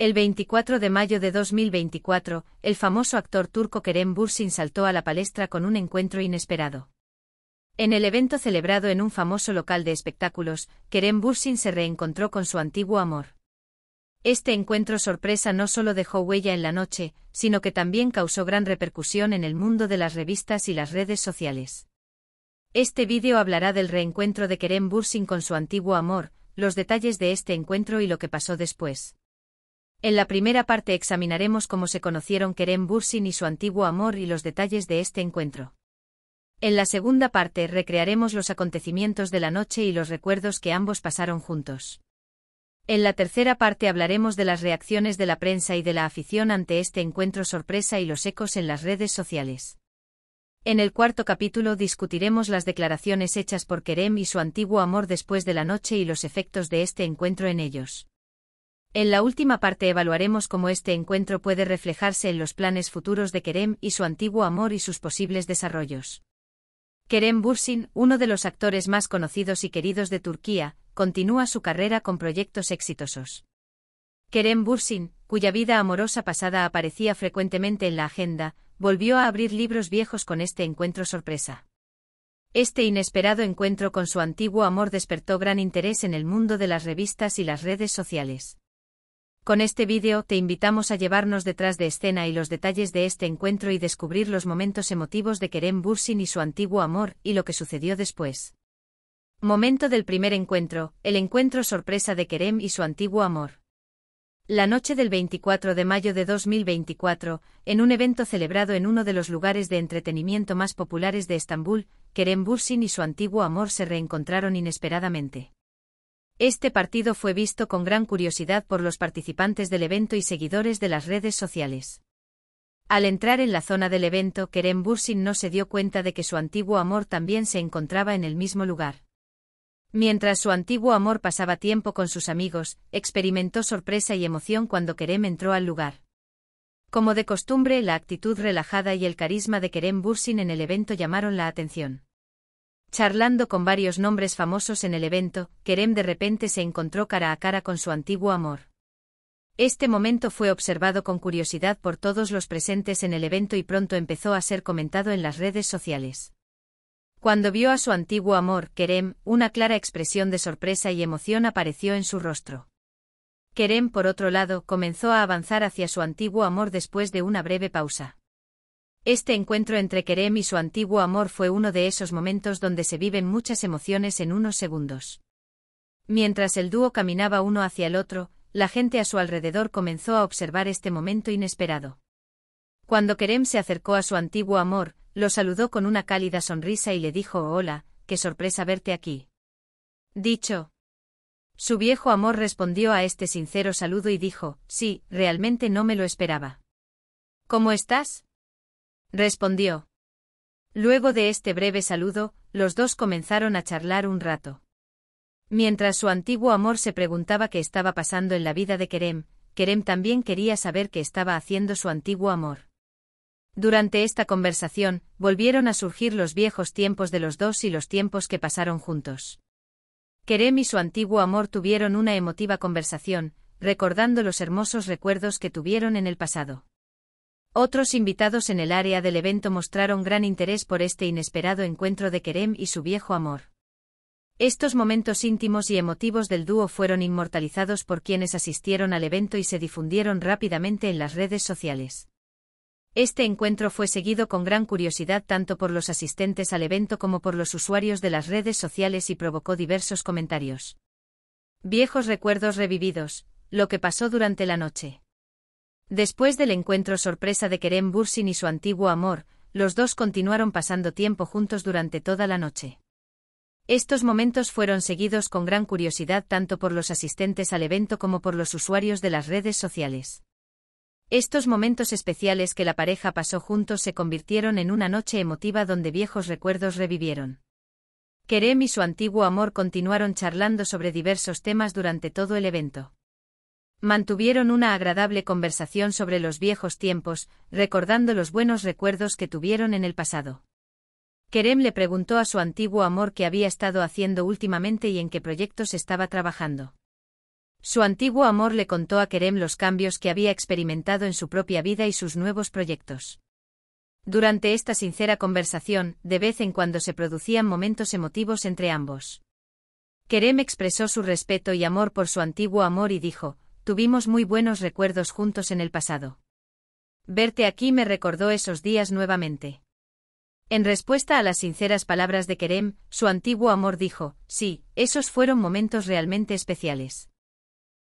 El 24 de mayo de 2024, el famoso actor turco Kerem Bursin saltó a la palestra con un encuentro inesperado. En el evento celebrado en un famoso local de espectáculos, Kerem Bursin se reencontró con su antiguo amor. Este encuentro sorpresa no solo dejó huella en la noche, sino que también causó gran repercusión en el mundo de las revistas y las redes sociales. Este vídeo hablará del reencuentro de Kerem Bursin con su antiguo amor, los detalles de este encuentro y lo que pasó después. En la primera parte examinaremos cómo se conocieron Kerem Bursin y su antiguo amor y los detalles de este encuentro. En la segunda parte recrearemos los acontecimientos de la noche y los recuerdos que ambos pasaron juntos. En la tercera parte hablaremos de las reacciones de la prensa y de la afición ante este encuentro sorpresa y los ecos en las redes sociales. En el cuarto capítulo discutiremos las declaraciones hechas por Kerem y su antiguo amor después de la noche y los efectos de este encuentro en ellos. En la última parte evaluaremos cómo este encuentro puede reflejarse en los planes futuros de Kerem y su antiguo amor y sus posibles desarrollos. Kerem Bursin, uno de los actores más conocidos y queridos de Turquía, continúa su carrera con proyectos exitosos. Kerem Bursin, cuya vida amorosa pasada aparecía frecuentemente en la agenda, volvió a abrir libros viejos con este encuentro sorpresa. Este inesperado encuentro con su antiguo amor despertó gran interés en el mundo de las revistas y las redes sociales. Con este vídeo te invitamos a llevarnos detrás de escena y los detalles de este encuentro y descubrir los momentos emotivos de Kerem Bursin y su antiguo amor y lo que sucedió después. Momento del primer encuentro, el encuentro sorpresa de Kerem y su antiguo amor. La noche del 24 de mayo de 2024, en un evento celebrado en uno de los lugares de entretenimiento más populares de Estambul, Kerem Bursin y su antiguo amor se reencontraron inesperadamente. Este partido fue visto con gran curiosidad por los participantes del evento y seguidores de las redes sociales. Al entrar en la zona del evento, Kerem Bursin no se dio cuenta de que su antiguo amor también se encontraba en el mismo lugar. Mientras su antiguo amor pasaba tiempo con sus amigos, experimentó sorpresa y emoción cuando Kerem entró al lugar. Como de costumbre, la actitud relajada y el carisma de Kerem Bursin en el evento llamaron la atención. Charlando con varios nombres famosos en el evento, Kerem de repente se encontró cara a cara con su antiguo amor. Este momento fue observado con curiosidad por todos los presentes en el evento y pronto empezó a ser comentado en las redes sociales. Cuando vio a su antiguo amor, Kerem, una clara expresión de sorpresa y emoción apareció en su rostro. Kerem, por otro lado, comenzó a avanzar hacia su antiguo amor después de una breve pausa. Este encuentro entre Kerem y su antiguo amor fue uno de esos momentos donde se viven muchas emociones en unos segundos. Mientras el dúo caminaba uno hacia el otro, la gente a su alrededor comenzó a observar este momento inesperado. Cuando Kerem se acercó a su antiguo amor, lo saludó con una cálida sonrisa y le dijo Hola, qué sorpresa verte aquí. Dicho. Su viejo amor respondió a este sincero saludo y dijo, Sí, realmente no me lo esperaba. ¿Cómo estás? respondió. Luego de este breve saludo, los dos comenzaron a charlar un rato. Mientras su antiguo amor se preguntaba qué estaba pasando en la vida de Kerem, Kerem también quería saber qué estaba haciendo su antiguo amor. Durante esta conversación, volvieron a surgir los viejos tiempos de los dos y los tiempos que pasaron juntos. Kerem y su antiguo amor tuvieron una emotiva conversación, recordando los hermosos recuerdos que tuvieron en el pasado. Otros invitados en el área del evento mostraron gran interés por este inesperado encuentro de Kerem y su viejo amor. Estos momentos íntimos y emotivos del dúo fueron inmortalizados por quienes asistieron al evento y se difundieron rápidamente en las redes sociales. Este encuentro fue seguido con gran curiosidad tanto por los asistentes al evento como por los usuarios de las redes sociales y provocó diversos comentarios. Viejos recuerdos revividos, lo que pasó durante la noche. Después del encuentro sorpresa de Kerem Bursin y su antiguo amor, los dos continuaron pasando tiempo juntos durante toda la noche. Estos momentos fueron seguidos con gran curiosidad tanto por los asistentes al evento como por los usuarios de las redes sociales. Estos momentos especiales que la pareja pasó juntos se convirtieron en una noche emotiva donde viejos recuerdos revivieron. Kerem y su antiguo amor continuaron charlando sobre diversos temas durante todo el evento. Mantuvieron una agradable conversación sobre los viejos tiempos, recordando los buenos recuerdos que tuvieron en el pasado. Kerem le preguntó a su antiguo amor qué había estado haciendo últimamente y en qué proyectos estaba trabajando. Su antiguo amor le contó a Kerem los cambios que había experimentado en su propia vida y sus nuevos proyectos. Durante esta sincera conversación, de vez en cuando se producían momentos emotivos entre ambos. Kerem expresó su respeto y amor por su antiguo amor y dijo, tuvimos muy buenos recuerdos juntos en el pasado. Verte aquí me recordó esos días nuevamente. En respuesta a las sinceras palabras de Kerem, su antiguo amor dijo, sí, esos fueron momentos realmente especiales.